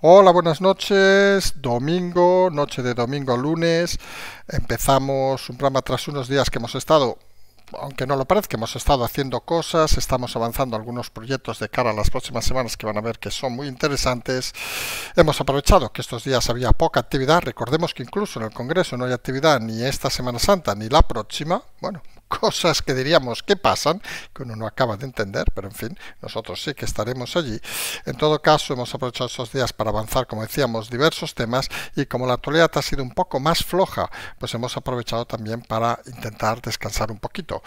Hola, buenas noches. Domingo, noche de domingo a lunes. Empezamos un programa tras unos días que hemos estado, aunque no lo parezca, hemos estado haciendo cosas, estamos avanzando algunos proyectos de cara a las próximas semanas que van a ver que son muy interesantes. Hemos aprovechado que estos días había poca actividad. Recordemos que incluso en el Congreso no hay actividad ni esta Semana Santa ni la próxima, bueno, cosas que diríamos que pasan, que uno no acaba de entender, pero en fin, nosotros sí que estaremos allí. En todo caso, hemos aprovechado estos días para avanzar, como decíamos, diversos temas y como la actualidad ha sido un poco más floja, pues hemos aprovechado también para intentar descansar un poquito.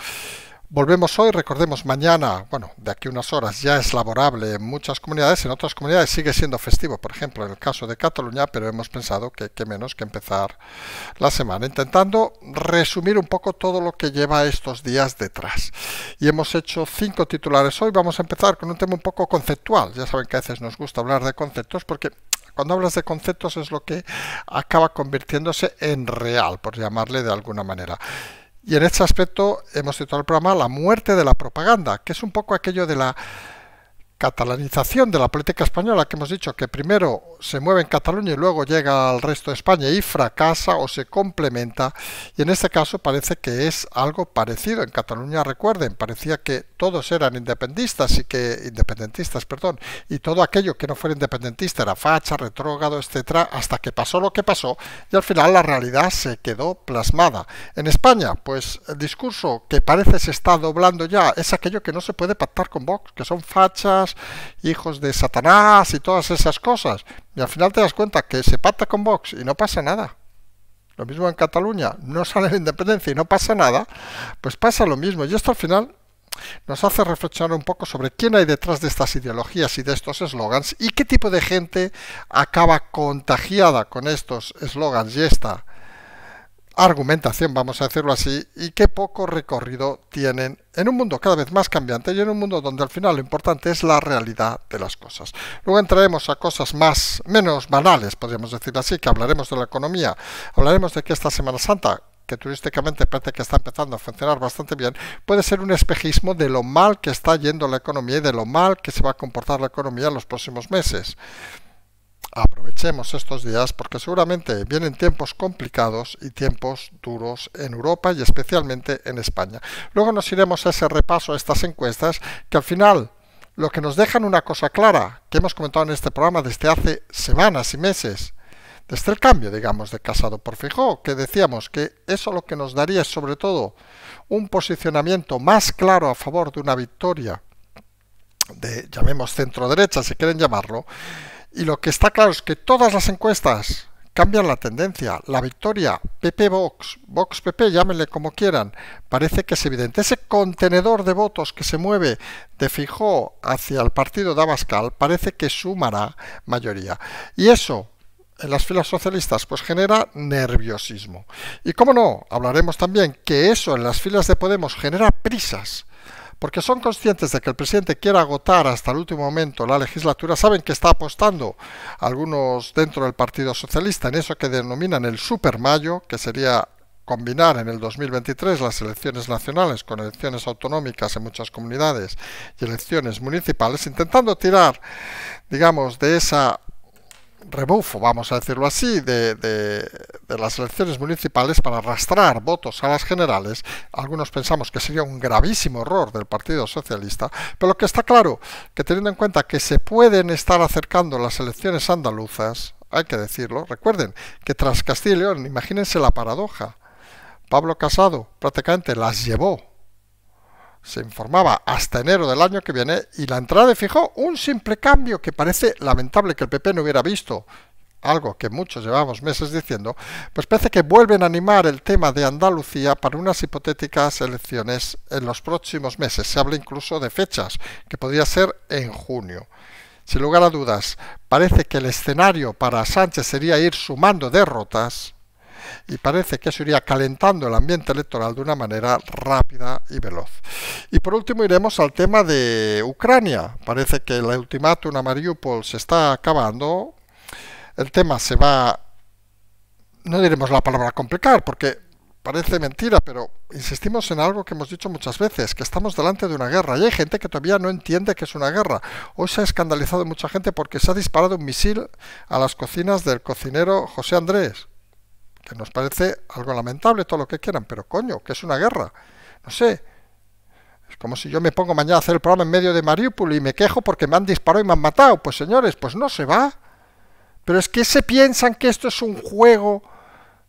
Volvemos hoy, recordemos mañana, bueno, de aquí unas horas ya es laborable en muchas comunidades, en otras comunidades sigue siendo festivo, por ejemplo, en el caso de Cataluña, pero hemos pensado que, que menos que empezar la semana, intentando resumir un poco todo lo que lleva estos días detrás. Y hemos hecho cinco titulares hoy, vamos a empezar con un tema un poco conceptual, ya saben que a veces nos gusta hablar de conceptos porque cuando hablas de conceptos es lo que acaba convirtiéndose en real, por llamarle de alguna manera. Y en este aspecto hemos citado el programa La muerte de la propaganda, que es un poco aquello de la catalanización de la política española, que hemos dicho que primero se mueve en Cataluña y luego llega al resto de España y fracasa o se complementa, y en este caso parece que es algo parecido. En Cataluña, recuerden, parecía que todos eran independistas y que independentistas, perdón, y todo aquello que no fuera independentista era facha, retrógrado, etcétera, hasta que pasó lo que pasó y al final la realidad se quedó plasmada. En España, pues el discurso que parece se está doblando ya es aquello que no se puede pactar con Vox, que son fachas hijos de Satanás y todas esas cosas. Y al final te das cuenta que se pacta con Vox y no pasa nada. Lo mismo en Cataluña, no sale la independencia y no pasa nada, pues pasa lo mismo. Y esto al final nos hace reflexionar un poco sobre quién hay detrás de estas ideologías y de estos eslogans y qué tipo de gente acaba contagiada con estos eslogans y esta argumentación, vamos a decirlo así, y qué poco recorrido tienen en un mundo cada vez más cambiante y en un mundo donde al final lo importante es la realidad de las cosas. Luego entraremos a cosas más menos banales, podríamos decir así, que hablaremos de la economía, hablaremos de que esta Semana Santa que turísticamente parece que está empezando a funcionar bastante bien, puede ser un espejismo de lo mal que está yendo la economía y de lo mal que se va a comportar la economía en los próximos meses. Aprovechemos estos días porque seguramente vienen tiempos complicados y tiempos duros en Europa y especialmente en España. Luego nos iremos a ese repaso a estas encuestas que al final lo que nos dejan una cosa clara que hemos comentado en este programa desde hace semanas y meses desde el cambio, digamos, de Casado por Fijo, que decíamos que eso lo que nos daría es sobre todo un posicionamiento más claro a favor de una victoria de, llamemos centro derecha, si quieren llamarlo, y lo que está claro es que todas las encuestas cambian la tendencia. La victoria, PP Vox, Vox PP, llámenle como quieran, parece que es evidente. Ese contenedor de votos que se mueve de Fijo hacia el partido de Abascal parece que sumará mayoría. Y eso, en las filas socialistas, pues genera nerviosismo. Y cómo no, hablaremos también que eso en las filas de Podemos genera prisas porque son conscientes de que el presidente quiere agotar hasta el último momento la legislatura, saben que está apostando algunos dentro del Partido Socialista en eso que denominan el supermayo, que sería combinar en el 2023 las elecciones nacionales con elecciones autonómicas en muchas comunidades y elecciones municipales, intentando tirar, digamos, de esa rebufo, vamos a decirlo así, de, las elecciones municipales para arrastrar votos a las generales. Algunos pensamos que sería un gravísimo error del Partido Socialista, pero lo que está claro, que teniendo en cuenta que se pueden estar acercando las elecciones andaluzas, hay que decirlo, recuerden que tras Castilla y León, imagínense la paradoja, Pablo Casado prácticamente las llevó se informaba hasta enero del año que viene y la entrada de Fijó, un simple cambio que parece lamentable que el PP no hubiera visto, algo que muchos llevamos meses diciendo, pues parece que vuelven a animar el tema de Andalucía para unas hipotéticas elecciones en los próximos meses. Se habla incluso de fechas, que podría ser en junio. Sin lugar a dudas, parece que el escenario para Sánchez sería ir sumando derrotas y parece que eso iría calentando el ambiente electoral de una manera rápida y veloz. Y por último iremos al tema de Ucrania. Parece que el ultimátum a Mariupol se está acabando. El tema se va, no diremos la palabra complicar, porque parece mentira, pero insistimos en algo que hemos dicho muchas veces, que estamos delante de una guerra y hay gente que todavía no entiende que es una guerra. Hoy se ha escandalizado mucha gente porque se ha disparado un misil a las cocinas del cocinero José Andrés que nos parece algo lamentable, todo lo que quieran, pero coño, que es una guerra. No sé. Es como si yo me pongo mañana a hacer el programa en medio de Mariupol y me quejo porque me han disparado y me han matado. Pues señores, pues no se va. Pero es que se piensan que esto es un juego,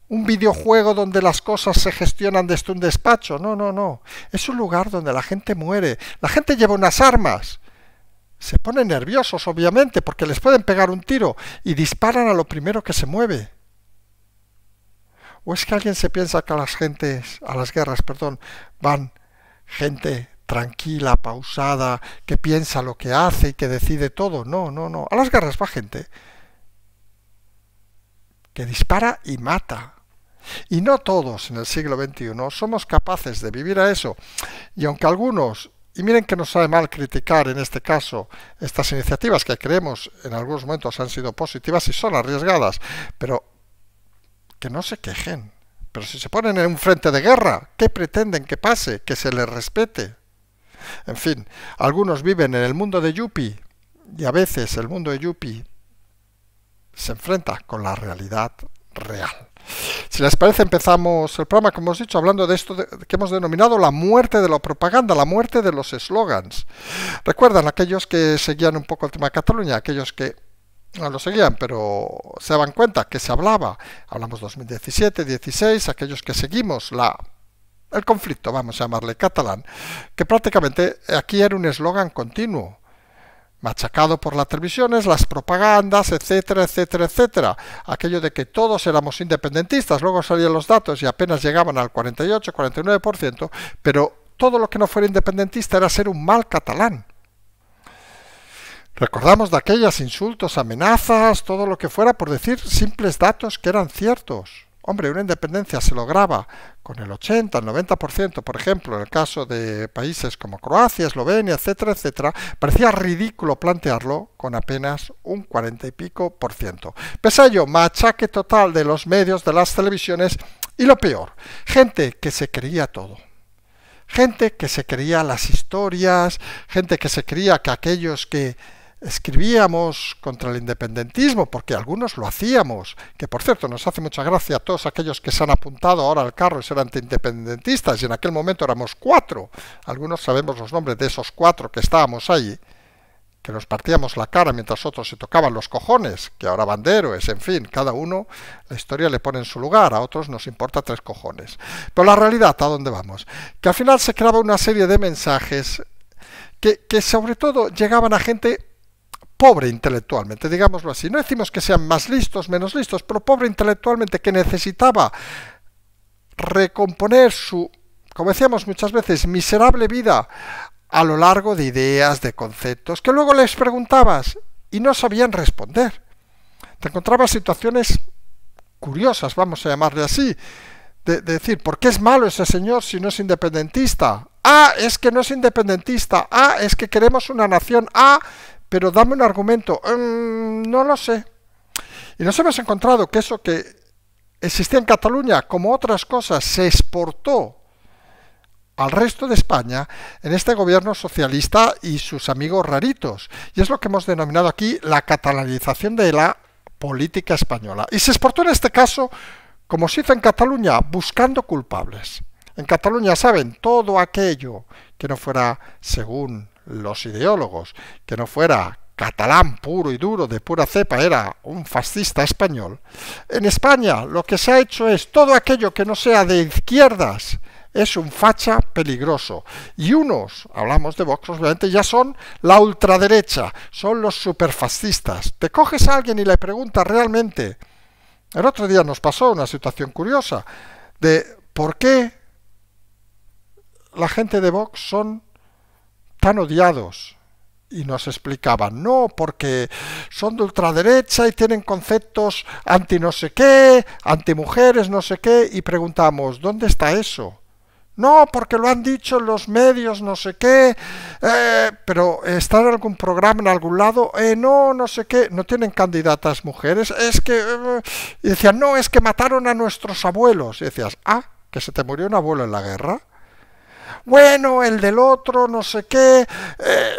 un videojuego donde las cosas se gestionan desde un despacho. No, no, no. Es un lugar donde la gente muere. La gente lleva unas armas. Se ponen nerviosos, obviamente, porque les pueden pegar un tiro y disparan a lo primero que se mueve. ¿O es que alguien se piensa que a las gentes, a las guerras, perdón, van gente tranquila, pausada, que piensa lo que hace y que decide todo? No, no, no. A las guerras va gente que dispara y mata. Y no todos en el siglo XXI somos capaces de vivir a eso. Y aunque algunos, y miren que no sabe mal criticar en este caso estas iniciativas que creemos en algunos momentos han sido positivas y son arriesgadas, pero que no se quejen. Pero si se ponen en un frente de guerra, ¿qué pretenden que pase? Que se les respete. En fin, algunos viven en el mundo de Yupi y a veces el mundo de Yupi se enfrenta con la realidad real. Si les parece, empezamos el programa, como hemos dicho, hablando de esto que hemos denominado la muerte de la propaganda, la muerte de los eslogans. Recuerdan aquellos que seguían un poco el tema de Cataluña, aquellos que no lo seguían, pero se daban cuenta que se hablaba, hablamos 2017, 16, aquellos que seguimos la el conflicto, vamos a llamarle catalán, que prácticamente aquí era un eslogan continuo, machacado por las televisiones, las propagandas, etcétera, etcétera, etcétera. Aquello de que todos éramos independentistas, luego salían los datos y apenas llegaban al 48, 49%, pero todo lo que no fuera independentista era ser un mal catalán. Recordamos de aquellas insultos, amenazas, todo lo que fuera por decir simples datos que eran ciertos. Hombre, una independencia se lograba con el 80, el 90%, por ejemplo, en el caso de países como Croacia, Eslovenia, etcétera, etcétera, parecía ridículo plantearlo con apenas un 40 y pico por ciento. Pese a ello, machaque total de los medios, de las televisiones y lo peor, gente que se creía todo. Gente que se creía las historias, gente que se creía que aquellos que escribíamos contra el independentismo, porque algunos lo hacíamos, que por cierto nos hace mucha gracia a todos aquellos que se han apuntado ahora al carro y ser antiindependentistas, y en aquel momento éramos cuatro, algunos sabemos los nombres de esos cuatro que estábamos ahí que nos partíamos la cara mientras otros se tocaban los cojones, que ahora bandero es en fin, cada uno la historia le pone en su lugar, a otros nos importa tres cojones. Pero la realidad, ¿a dónde vamos? Que al final se creaba una serie de mensajes que, que sobre todo llegaban a gente pobre intelectualmente, digámoslo así. No decimos que sean más listos, menos listos, pero pobre intelectualmente que necesitaba recomponer su, como decíamos muchas veces, miserable vida a lo largo de ideas, de conceptos, que luego les preguntabas y no sabían responder. Te encontrabas situaciones curiosas, vamos a llamarle así, de, decir, ¿por qué es malo ese señor si no es independentista? Ah, es que no es independentista. Ah, es que queremos una nación. Ah, pero dame un argumento. Mm, no lo sé. Y nos hemos encontrado que eso que existía en Cataluña, como otras cosas, se exportó al resto de España en este gobierno socialista y sus amigos raritos. Y es lo que hemos denominado aquí la catalanización de la política española. Y se exportó en este caso, como se hizo en Cataluña, buscando culpables. En Cataluña saben todo aquello que no fuera según los ideólogos, que no fuera catalán puro y duro, de pura cepa, era un fascista español, en España lo que se ha hecho es todo aquello que no sea de izquierdas, es un facha peligroso. Y unos, hablamos de Vox, obviamente, ya son la ultraderecha, son los superfascistas. Te coges a alguien y le preguntas realmente. El otro día nos pasó una situación curiosa de por qué la gente de Vox son tan odiados. Y nos explicaban, no, porque son de ultraderecha y tienen conceptos anti no sé qué, anti mujeres, no sé qué, y preguntamos, ¿dónde está eso? No, porque lo han dicho en los medios, no sé qué, eh, pero está en algún programa, en algún lado, eh, no, no sé qué, no tienen candidatas mujeres, es que, eh, y decían, no, es que mataron a nuestros abuelos, y decías, ah, que se te murió un abuelo en la guerra, bueno, el del otro, no sé qué. Eh,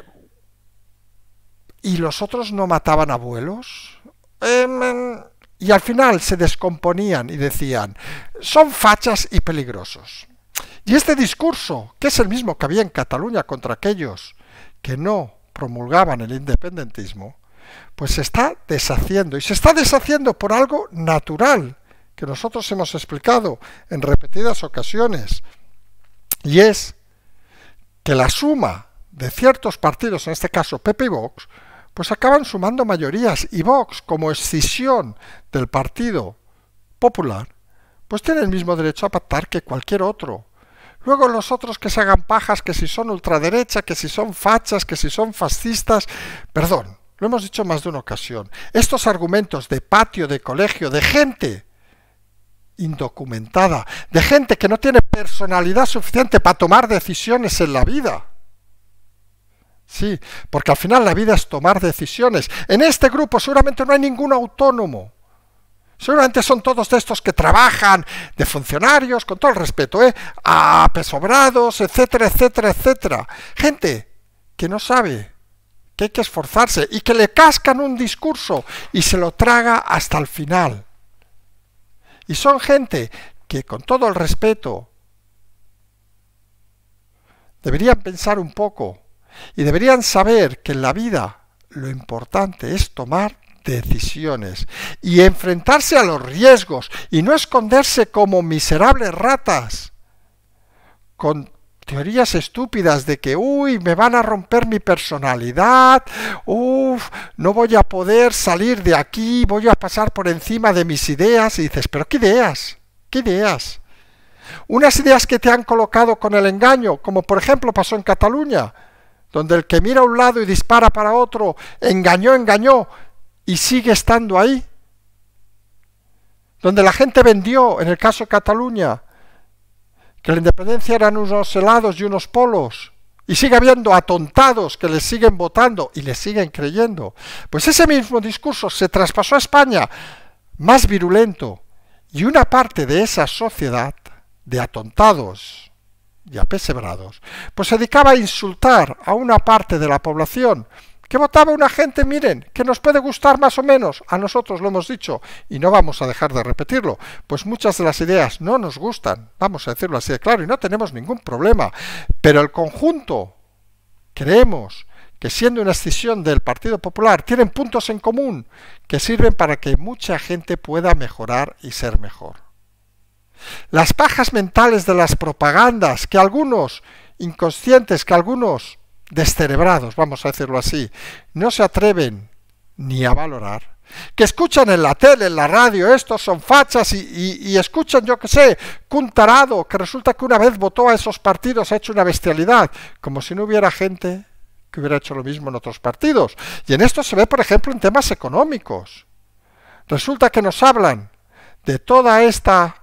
¿Y los otros no mataban abuelos? Em, em, y al final se descomponían y decían, son fachas y peligrosos. Y este discurso, que es el mismo que había en Cataluña contra aquellos que no promulgaban el independentismo, pues se está deshaciendo. Y se está deshaciendo por algo natural, que nosotros hemos explicado en repetidas ocasiones y es que la suma de ciertos partidos, en este caso Pepe y Vox, pues acaban sumando mayorías y Vox, como escisión del Partido Popular, pues tiene el mismo derecho a pactar que cualquier otro. Luego los otros que se hagan pajas, que si son ultraderecha, que si son fachas, que si son fascistas, perdón, lo hemos dicho más de una ocasión. Estos argumentos de patio, de colegio, de gente indocumentada, de gente que no tiene personalidad suficiente para tomar decisiones en la vida. Sí, porque al final la vida es tomar decisiones. En este grupo seguramente no hay ningún autónomo. Seguramente son todos de estos que trabajan de funcionarios, con todo el respeto, ¿eh? a pesobrados, etcétera, etcétera, etcétera. Gente que no sabe que hay que esforzarse y que le cascan un discurso y se lo traga hasta el final. Y son gente que con todo el respeto deberían pensar un poco y deberían saber que en la vida lo importante es tomar decisiones y enfrentarse a los riesgos y no esconderse como miserables ratas con teorías estúpidas de que, uy, me van a romper mi personalidad, uff, no voy a poder salir de aquí, voy a pasar por encima de mis ideas. Y dices, pero ¿qué ideas? ¿Qué ideas? Unas ideas que te han colocado con el engaño, como por ejemplo pasó en Cataluña, donde el que mira a un lado y dispara para otro, engañó, engañó, y sigue estando ahí. Donde la gente vendió, en el caso de Cataluña, que la independencia eran unos helados y unos polos. Y sigue habiendo atontados que les siguen votando y les siguen creyendo. Pues ese mismo discurso se traspasó a España, más virulento. Y una parte de esa sociedad, de atontados y apesebrados, pues se dedicaba a insultar a una parte de la población que votaba una gente? Miren, que nos puede gustar más o menos. A nosotros lo hemos dicho y no vamos a dejar de repetirlo. Pues muchas de las ideas no nos gustan, vamos a decirlo así de claro, y no tenemos ningún problema. Pero el conjunto, creemos que siendo una escisión del Partido Popular, tienen puntos en común que sirven para que mucha gente pueda mejorar y ser mejor. Las pajas mentales de las propagandas que algunos inconscientes, que algunos descerebrados, vamos a decirlo así, no se atreven ni a valorar, que escuchan en la tele, en la radio, estos son fachas y, escuchan, yo qué sé, un que resulta que una vez votó a esos partidos, ha hecho una bestialidad, como si no hubiera gente que hubiera hecho lo mismo en otros partidos. Y en esto se ve, por ejemplo, en temas económicos. Resulta que nos hablan de toda esta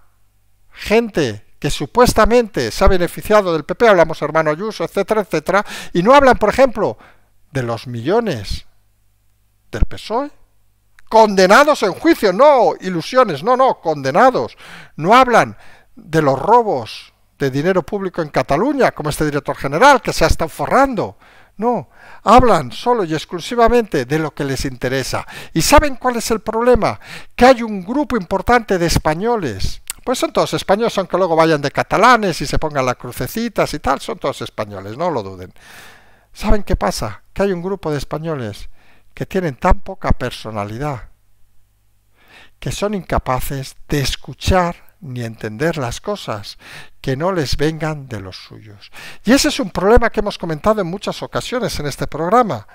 gente que supuestamente se ha beneficiado del PP, hablamos hermano Ayuso, etcétera, etcétera, y no hablan, por ejemplo, de los millones del PSOE, condenados en juicio, no ilusiones, no, no, condenados. No hablan de los robos de dinero público en Cataluña, como este director general, que se ha estado forrando. No, hablan solo y exclusivamente de lo que les interesa. ¿Y saben cuál es el problema? Que hay un grupo importante de españoles pues son todos españoles, aunque luego vayan de catalanes y se pongan las crucecitas y tal, son todos españoles, no lo duden. ¿Saben qué pasa? Que hay un grupo de españoles que tienen tan poca personalidad que son incapaces de escuchar ni entender las cosas que no les vengan de los suyos. Y ese es un problema que hemos comentado en muchas ocasiones en este programa.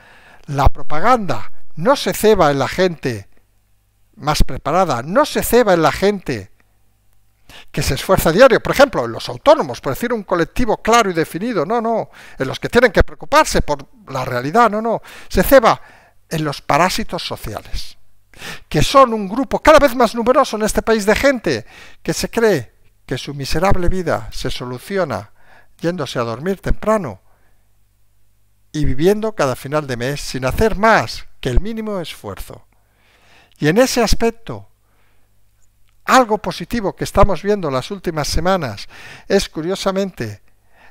La propaganda no se ceba en la gente más preparada, no se ceba en la gente que se esfuerza a diario, por ejemplo, en los autónomos, por decir un colectivo claro y definido, no, no, en los que tienen que preocuparse por la realidad, no, no, se ceba en los parásitos sociales, que son un grupo cada vez más numeroso en este país de gente que se cree que su miserable vida se soluciona yéndose a dormir temprano y viviendo cada final de mes sin hacer más que el mínimo esfuerzo. Y en ese aspecto, algo positivo que estamos viendo las últimas semanas es, curiosamente,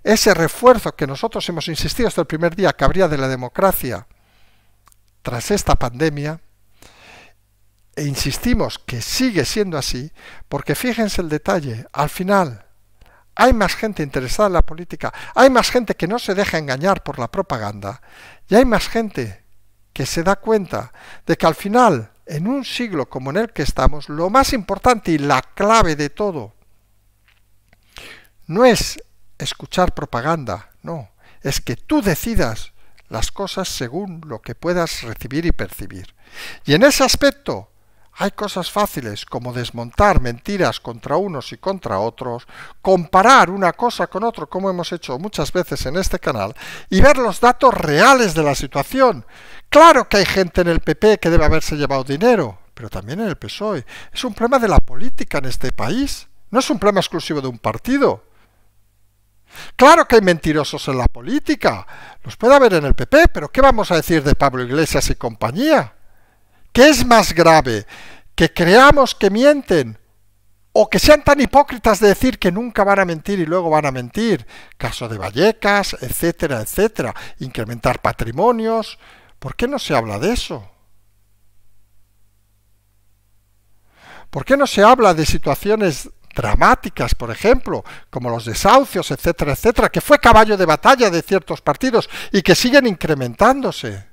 ese refuerzo que nosotros hemos insistido hasta el primer día que habría de la democracia tras esta pandemia, e insistimos que sigue siendo así, porque fíjense el detalle, al final hay más gente interesada en la política, hay más gente que no se deja engañar por la propaganda, y hay más gente que se da cuenta de que al final en un siglo como en el que estamos, lo más importante y la clave de todo no es escuchar propaganda, no, es que tú decidas las cosas según lo que puedas recibir y percibir. Y en ese aspecto hay cosas fáciles como desmontar mentiras contra unos y contra otros, comparar una cosa con otra, como hemos hecho muchas veces en este canal, y ver los datos reales de la situación, Claro que hay gente en el PP que debe haberse llevado dinero, pero también en el PSOE. Es un problema de la política en este país, no es un problema exclusivo de un partido. Claro que hay mentirosos en la política, los puede haber en el PP, pero ¿qué vamos a decir de Pablo Iglesias y compañía? ¿Qué es más grave? ¿Que creamos que mienten? ¿O que sean tan hipócritas de decir que nunca van a mentir y luego van a mentir? Caso de Vallecas, etcétera, etcétera. Incrementar patrimonios, ¿Por qué no se habla de eso? ¿Por qué no se habla de situaciones dramáticas, por ejemplo, como los desahucios, etcétera, etcétera, que fue caballo de batalla de ciertos partidos y que siguen incrementándose?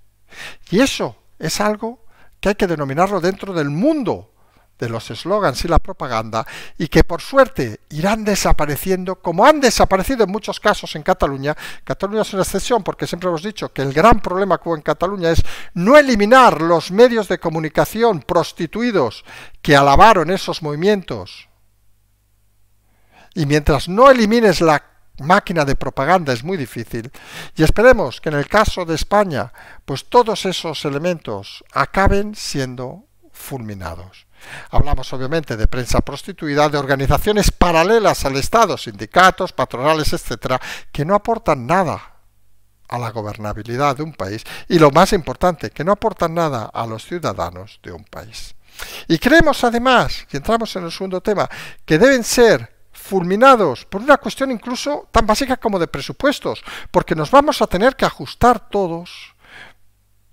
Y eso es algo que hay que denominarlo dentro del mundo de los eslogans y la propaganda y que por suerte irán desapareciendo, como han desaparecido en muchos casos en Cataluña. Cataluña es una excepción porque siempre hemos dicho que el gran problema que hubo en Cataluña es no eliminar los medios de comunicación prostituidos que alabaron esos movimientos. Y mientras no elimines la máquina de propaganda es muy difícil y esperemos que en el caso de España pues todos esos elementos acaben siendo fulminados. Hablamos obviamente de prensa prostituida, de organizaciones paralelas al Estado, sindicatos, patronales, etcétera, que no aportan nada a la gobernabilidad de un país y lo más importante, que no aportan nada a los ciudadanos de un país. Y creemos además, y entramos en el segundo tema, que deben ser fulminados por una cuestión incluso tan básica como de presupuestos, porque nos vamos a tener que ajustar todos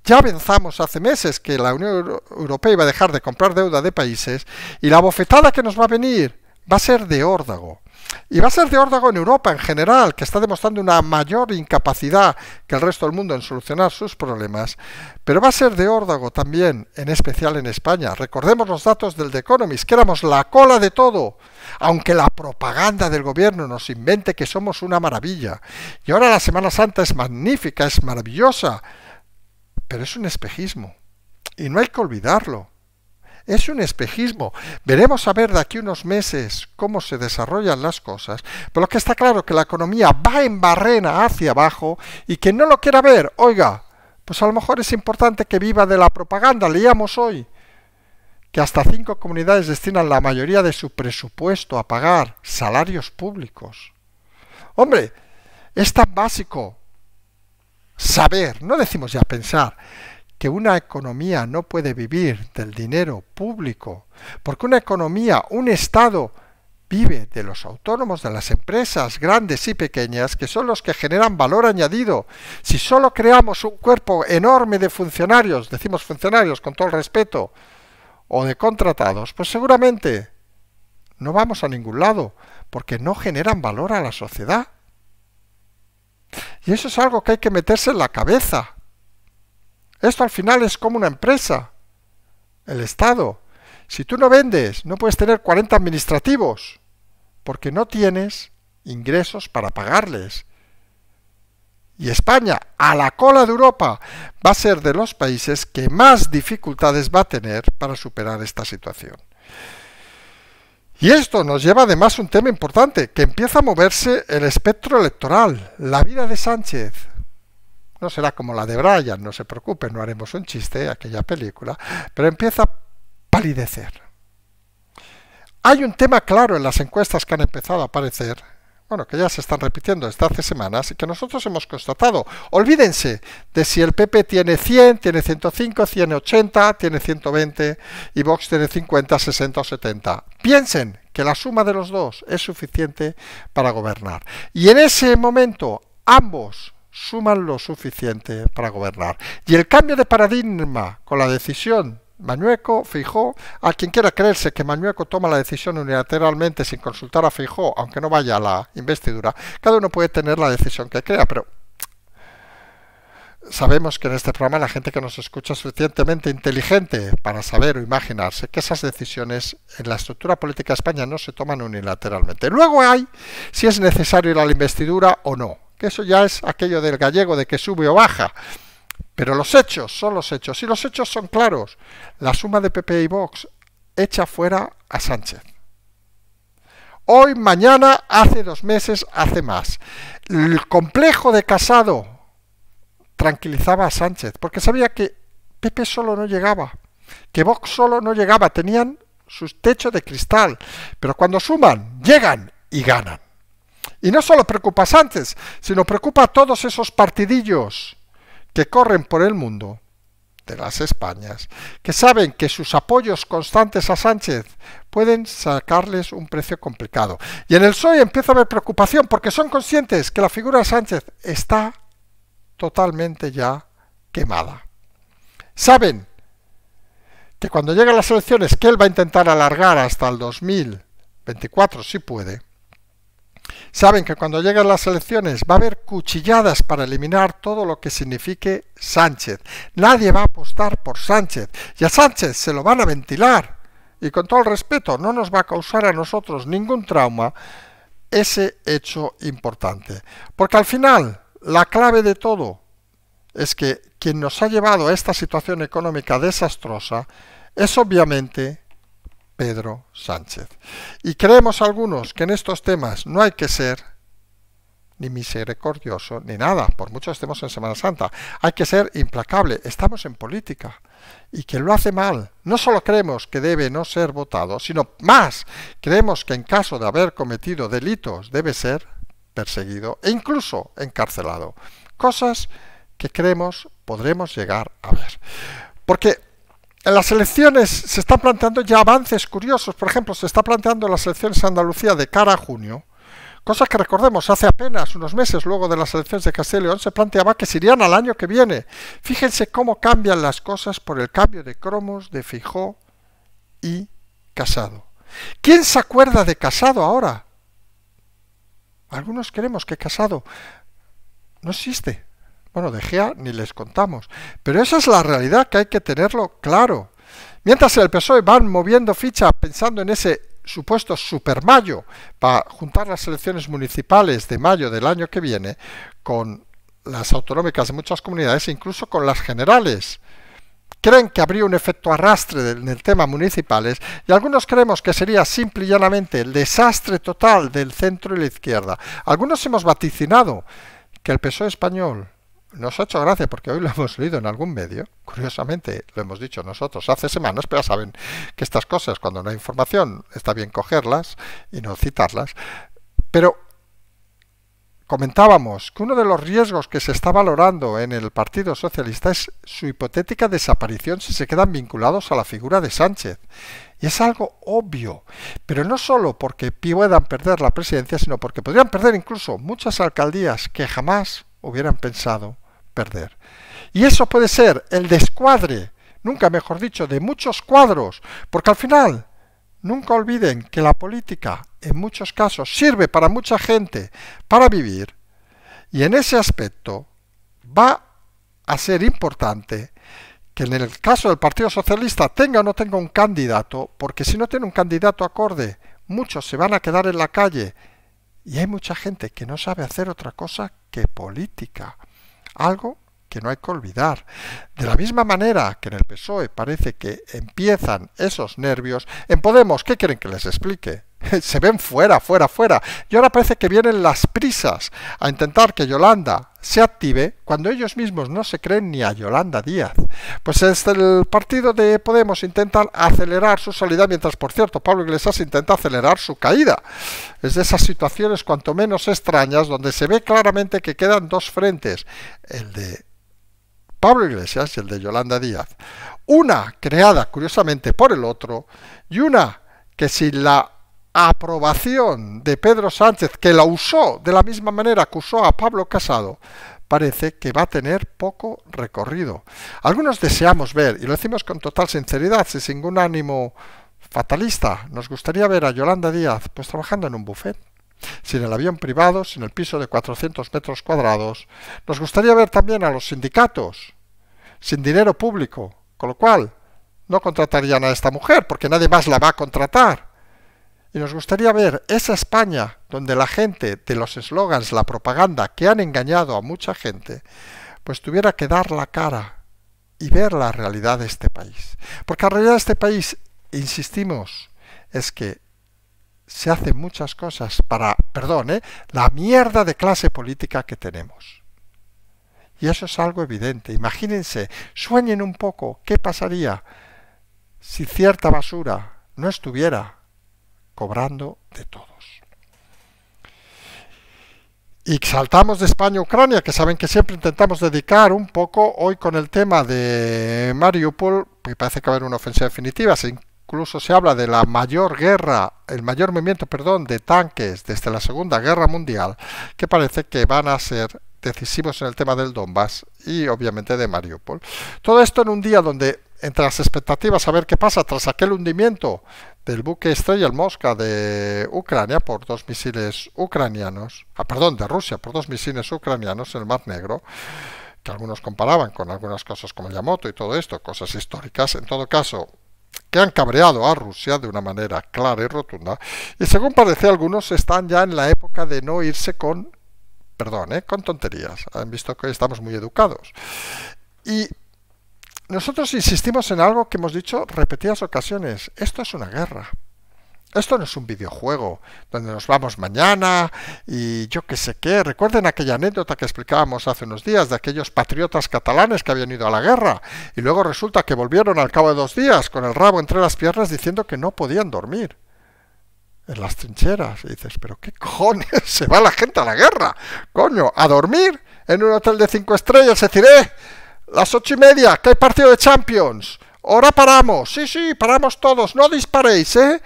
ya pensamos hace meses que la Unión Europea iba a dejar de comprar deuda de países y la bofetada que nos va a venir va a ser de órdago. Y va a ser de órdago en Europa en general, que está demostrando una mayor incapacidad que el resto del mundo en solucionar sus problemas, pero va a ser de órdago también, en especial en España. Recordemos los datos del The Economist, que éramos la cola de todo, aunque la propaganda del gobierno nos invente que somos una maravilla. Y ahora la Semana Santa es magnífica, es maravillosa, pero es un espejismo. Y no hay que olvidarlo. Es un espejismo. Veremos a ver de aquí unos meses cómo se desarrollan las cosas, pero lo que está claro que la economía va en barrena hacia abajo y que no lo quiera ver, oiga, pues a lo mejor es importante que viva de la propaganda, leíamos hoy que hasta cinco comunidades destinan la mayoría de su presupuesto a pagar salarios públicos. Hombre, es tan básico saber, no decimos ya pensar, que una economía no puede vivir del dinero público, porque una economía, un Estado, vive de los autónomos, de las empresas grandes y pequeñas, que son los que generan valor añadido. Si solo creamos un cuerpo enorme de funcionarios, decimos funcionarios con todo el respeto, o de contratados, pues seguramente no vamos a ningún lado, porque no generan valor a la sociedad. Y eso es algo que hay que meterse en la cabeza. Esto al final es como una empresa, el Estado. Si tú no vendes, no puedes tener 40 administrativos, porque no tienes ingresos para pagarles. Y España, a la cola de Europa, va a ser de los países que más dificultades va a tener para superar esta situación. Y esto nos lleva además a un tema importante, que empieza a moverse el espectro electoral, la vida de Sánchez. No será como la de Brian, no se preocupe, no haremos un chiste aquella película, pero empieza a palidecer. Hay un tema claro en las encuestas que han empezado a aparecer, que ya se están repitiendo desde hace semanas y que nosotros hemos constatado. Olvídense de si el PP tiene 100, tiene 105, 180, tiene 120 y Vox tiene 50, 60 o 70. Piensen que la suma de los dos es suficiente para gobernar. Y en ese momento ambos suman lo suficiente para gobernar. Y el cambio de paradigma con la decisión Mañueco, Fijó, a quien quiera creerse que Mañueco toma la decisión unilateralmente sin consultar a Fijó, aunque no vaya a la investidura, cada uno puede tener la decisión que crea, pero sabemos que en este programa la gente que nos escucha es suficientemente inteligente para saber o imaginarse que esas decisiones en la estructura política de España no se toman unilateralmente. Luego hay si es necesario ir a la investidura o no, que eso ya es aquello del gallego de que sube o baja. Pero los hechos son los hechos, y los hechos son claros. La suma de Pepe y Vox echa fuera a Sánchez. Hoy, mañana, hace dos meses, hace más. El complejo de Casado tranquilizaba a Sánchez, porque sabía que Pepe solo no llegaba, que Vox solo no llegaba, tenían sus techos de cristal, pero cuando suman, llegan y ganan. Y no solo preocupa a Sánchez, sino preocupa a todos esos partidillos que corren por el mundo de las Españas, que saben que sus apoyos constantes a Sánchez pueden sacarles un precio complicado. Y en el PSOE empieza a haber preocupación porque son conscientes que la figura de Sánchez está totalmente ya quemada. Saben que cuando llegan las elecciones, que él va a intentar alargar hasta el 2024 si puede, Saben que cuando lleguen las elecciones va a haber cuchilladas para eliminar todo lo que signifique Sánchez. Nadie va a apostar por Sánchez. Y a Sánchez se lo van a ventilar. Y con todo el respeto, no nos va a causar a nosotros ningún trauma ese hecho importante. Porque al final, la clave de todo es que quien nos ha llevado a esta situación económica desastrosa es obviamente Pedro Sánchez. Y creemos algunos que en estos temas no hay que ser ni misericordioso, ni nada, por mucho estemos en Semana Santa. Hay que ser implacable, estamos en política. Y que lo hace mal, no solo creemos que debe no ser votado, sino más, creemos que en caso de haber cometido delitos debe ser perseguido e incluso encarcelado. Cosas que creemos podremos llegar a ver. Porque en las elecciones se están planteando ya avances curiosos. Por ejemplo, se está planteando en las elecciones de Andalucía de cara a junio, Cosas que recordemos, hace apenas unos meses luego de las elecciones de Castilla León se planteaba que se irían al año que viene. Fíjense cómo cambian las cosas por el cambio de cromos de Fijó y Casado. ¿Quién se acuerda de Casado ahora? Algunos creemos que Casado no existe. Bueno, de Gea ni les contamos. Pero esa es la realidad que hay que tenerlo claro. Mientras el PSOE van moviendo fichas pensando en ese supuesto supermayo para juntar las elecciones municipales de mayo del año que viene con las autonómicas de muchas comunidades, e incluso con las generales. Creen que habría un efecto arrastre en el tema municipales y algunos creemos que sería simple y llanamente el desastre total del centro y la izquierda. Algunos hemos vaticinado que el PSOE español nos ha hecho gracia porque hoy lo hemos leído en algún medio. Curiosamente, lo hemos dicho nosotros hace semanas, pero saben que estas cosas, cuando no hay información, está bien cogerlas y no citarlas. Pero comentábamos que uno de los riesgos que se está valorando en el Partido Socialista es su hipotética desaparición si se quedan vinculados a la figura de Sánchez. Y es algo obvio, pero no solo porque puedan perder la presidencia, sino porque podrían perder incluso muchas alcaldías que jamás hubieran pensado perder. Y eso puede ser el descuadre, nunca mejor dicho, de muchos cuadros, porque al final nunca olviden que la política en muchos casos sirve para mucha gente para vivir y en ese aspecto va a ser importante que en el caso del Partido Socialista tenga o no tenga un candidato, porque si no tiene un candidato acorde, muchos se van a quedar en la calle y hay mucha gente que no sabe hacer otra cosa que política. Algo que no hay que olvidar. De la misma manera que en el PSOE parece que empiezan esos nervios, en Podemos, ¿qué quieren que les explique? se ven fuera, fuera, fuera. Y ahora parece que vienen las prisas a intentar que Yolanda se active cuando ellos mismos no se creen ni a Yolanda Díaz. Pues es el partido de Podemos intentan acelerar su salida, mientras por cierto Pablo Iglesias intenta acelerar su caída. Es de esas situaciones cuanto menos extrañas donde se ve claramente que quedan dos frentes, el de Pablo Iglesias y el de Yolanda Díaz. Una creada curiosamente por el otro y una que sin la aprobación de Pedro Sánchez, que la usó de la misma manera que usó a Pablo Casado, parece que va a tener poco recorrido. Algunos deseamos ver, y lo decimos con total sinceridad, sin ningún ánimo fatalista, nos gustaría ver a Yolanda Díaz pues trabajando en un buffet sin el avión privado, sin el piso de 400 metros cuadrados. Nos gustaría ver también a los sindicatos, sin dinero público, con lo cual no contratarían a esta mujer, porque nadie más la va a contratar. Y nos gustaría ver esa España donde la gente de los eslogans, la propaganda que han engañado a mucha gente, pues tuviera que dar la cara y ver la realidad de este país. Porque la realidad de este país, insistimos, es que se hacen muchas cosas para, perdón, ¿eh? la mierda de clase política que tenemos. Y eso es algo evidente. Imagínense, sueñen un poco qué pasaría si cierta basura no estuviera cobrando de todos. Y saltamos de España a Ucrania, que saben que siempre intentamos dedicar un poco hoy con el tema de Mariupol, que parece que va a haber una ofensiva definitiva, incluso se habla de la mayor guerra, el mayor movimiento, perdón, de tanques desde la Segunda Guerra Mundial, que parece que van a ser decisivos en el tema del Donbass y obviamente de Mariupol. Todo esto en un día donde entre las expectativas a ver qué pasa tras aquel hundimiento del buque estrella Mosca de Ucrania por dos misiles ucranianos, ah, perdón, de Rusia por dos misiles ucranianos en el Mar Negro, que algunos comparaban con algunas cosas como Yamato y todo esto, cosas históricas, en todo caso, que han cabreado a Rusia de una manera clara y rotunda, y según parece algunos están ya en la época de no irse con, perdón, eh, con tonterías, han visto que estamos muy educados. Y nosotros insistimos en algo que hemos dicho repetidas ocasiones. Esto es una guerra. Esto no es un videojuego donde nos vamos mañana y yo qué sé qué. Recuerden aquella anécdota que explicábamos hace unos días de aquellos patriotas catalanes que habían ido a la guerra y luego resulta que volvieron al cabo de dos días con el rabo entre las piernas diciendo que no podían dormir en las trincheras. Y dices, pero qué cojones, se va la gente a la guerra. Coño, a dormir en un hotel de cinco estrellas, se decir, ¿Eh? Las ocho y media, que hay partido de Champions. Ahora paramos. Sí, sí, paramos todos. No disparéis, ¿eh?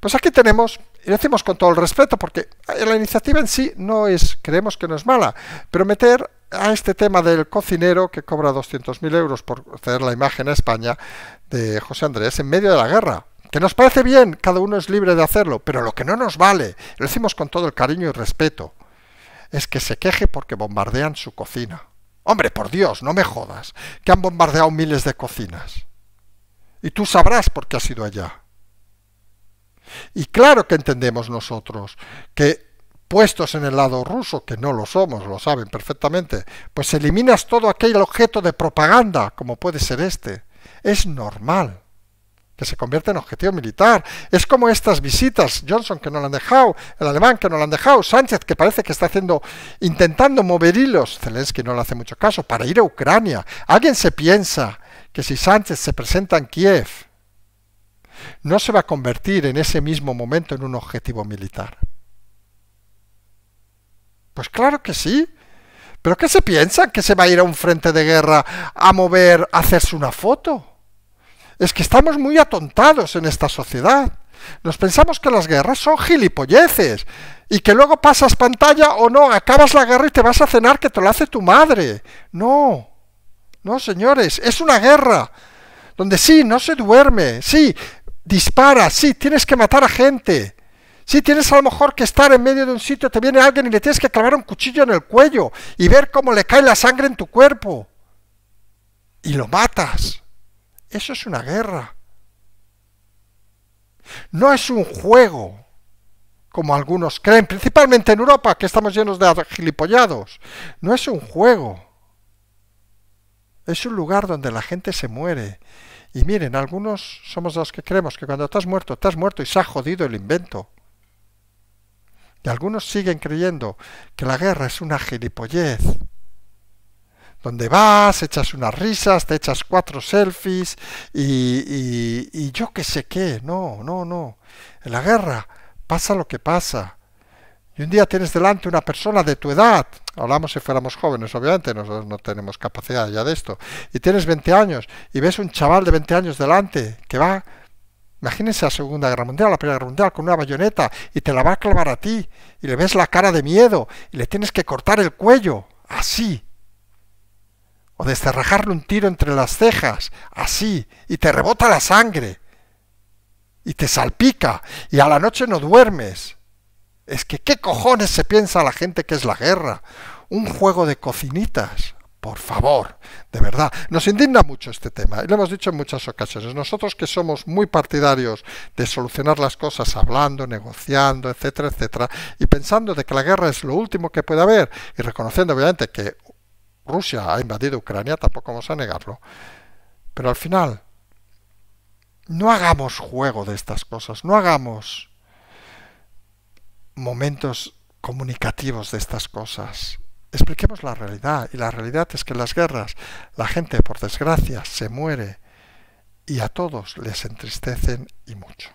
Pues aquí tenemos, y lo hacemos con todo el respeto, porque la iniciativa en sí no es, creemos que no es mala, pero meter a este tema del cocinero que cobra 200.000 euros por hacer la imagen a España de José Andrés en medio de la guerra. Que nos parece bien, cada uno es libre de hacerlo, pero lo que no nos vale, lo decimos con todo el cariño y respeto, es que se queje porque bombardean su cocina. Hombre, por Dios, no me jodas, que han bombardeado miles de cocinas. Y tú sabrás por qué has ido allá. Y claro que entendemos nosotros que puestos en el lado ruso, que no lo somos, lo saben perfectamente, pues eliminas todo aquel objeto de propaganda, como puede ser este. Es normal que se convierte en objetivo militar. Es como estas visitas, Johnson que no lo han dejado, el alemán que no lo han dejado, Sánchez que parece que está haciendo, intentando mover hilos, Zelensky no le hace mucho caso, para ir a Ucrania. ¿Alguien se piensa que si Sánchez se presenta en Kiev, no se va a convertir en ese mismo momento en un objetivo militar? Pues claro que sí. ¿Pero qué se piensa? ¿Que se va a ir a un frente de guerra a mover, a hacerse una foto? es que estamos muy atontados en esta sociedad. Nos pensamos que las guerras son gilipolleces y que luego pasas pantalla o no, acabas la guerra y te vas a cenar que te lo hace tu madre. No, no señores, es una guerra donde sí, no se duerme, sí, dispara, sí, tienes que matar a gente. sí, tienes a lo mejor que estar en medio de un sitio, te viene alguien y le tienes que clavar un cuchillo en el cuello y ver cómo le cae la sangre en tu cuerpo. Y lo matas. Eso es una guerra. No es un juego, como algunos creen, principalmente en Europa, que estamos llenos de gilipollados. No es un juego. Es un lugar donde la gente se muere. Y miren, algunos somos los que creemos que cuando estás muerto, estás muerto y se ha jodido el invento. Y algunos siguen creyendo que la guerra es una gilipollez donde vas, echas unas risas, te echas cuatro selfies y, yo qué sé qué. No, no, no. En la guerra pasa lo que pasa. Y un día tienes delante una persona de tu edad, hablamos si fuéramos jóvenes, obviamente, nosotros no tenemos capacidad ya de esto, y tienes 20 años y ves un chaval de 20 años delante que va, imagínense la Segunda Guerra Mundial, la Primera Guerra Mundial, con una bayoneta y te la va a clavar a ti, y le ves la cara de miedo y le tienes que cortar el cuello, así, o desterrajarle un tiro entre las cejas, así, y te rebota la sangre, y te salpica, y a la noche no duermes. Es que qué cojones se piensa la gente que es la guerra. Un juego de cocinitas. Por favor, de verdad, nos indigna mucho este tema y lo hemos dicho en muchas ocasiones. Nosotros que somos muy partidarios de solucionar las cosas hablando, negociando, etcétera, etcétera, y pensando de que la guerra es lo último que puede haber y reconociendo obviamente que Rusia ha invadido Ucrania, tampoco vamos a negarlo. Pero al final, no hagamos juego de estas cosas, no hagamos momentos comunicativos de estas cosas. Expliquemos la realidad, y la realidad es que en las guerras la gente, por desgracia, se muere y a todos les entristecen y mucho.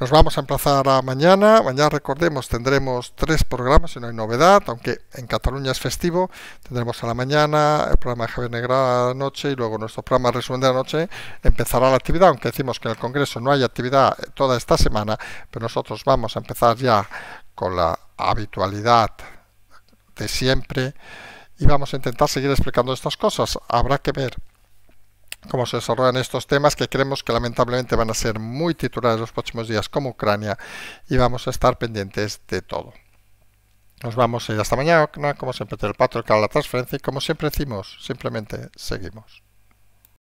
Nos vamos a emplazar a mañana. Mañana recordemos tendremos tres programas, y no hay novedad, aunque en Cataluña es festivo. Tendremos a la mañana el programa de Javier Negra a la noche y luego nuestro programa Resumen de la noche empezará la actividad, aunque decimos que en el Congreso no hay actividad toda esta semana, pero nosotros vamos a empezar ya con la habitualidad de siempre y vamos a intentar seguir explicando estas cosas. Habrá que ver cómo se desarrollan estos temas que creemos que lamentablemente van a ser muy titulares los próximos días como Ucrania y vamos a estar pendientes de todo. Nos vamos y hasta mañana, como siempre, el patrón, la transferencia y como siempre decimos, simplemente seguimos.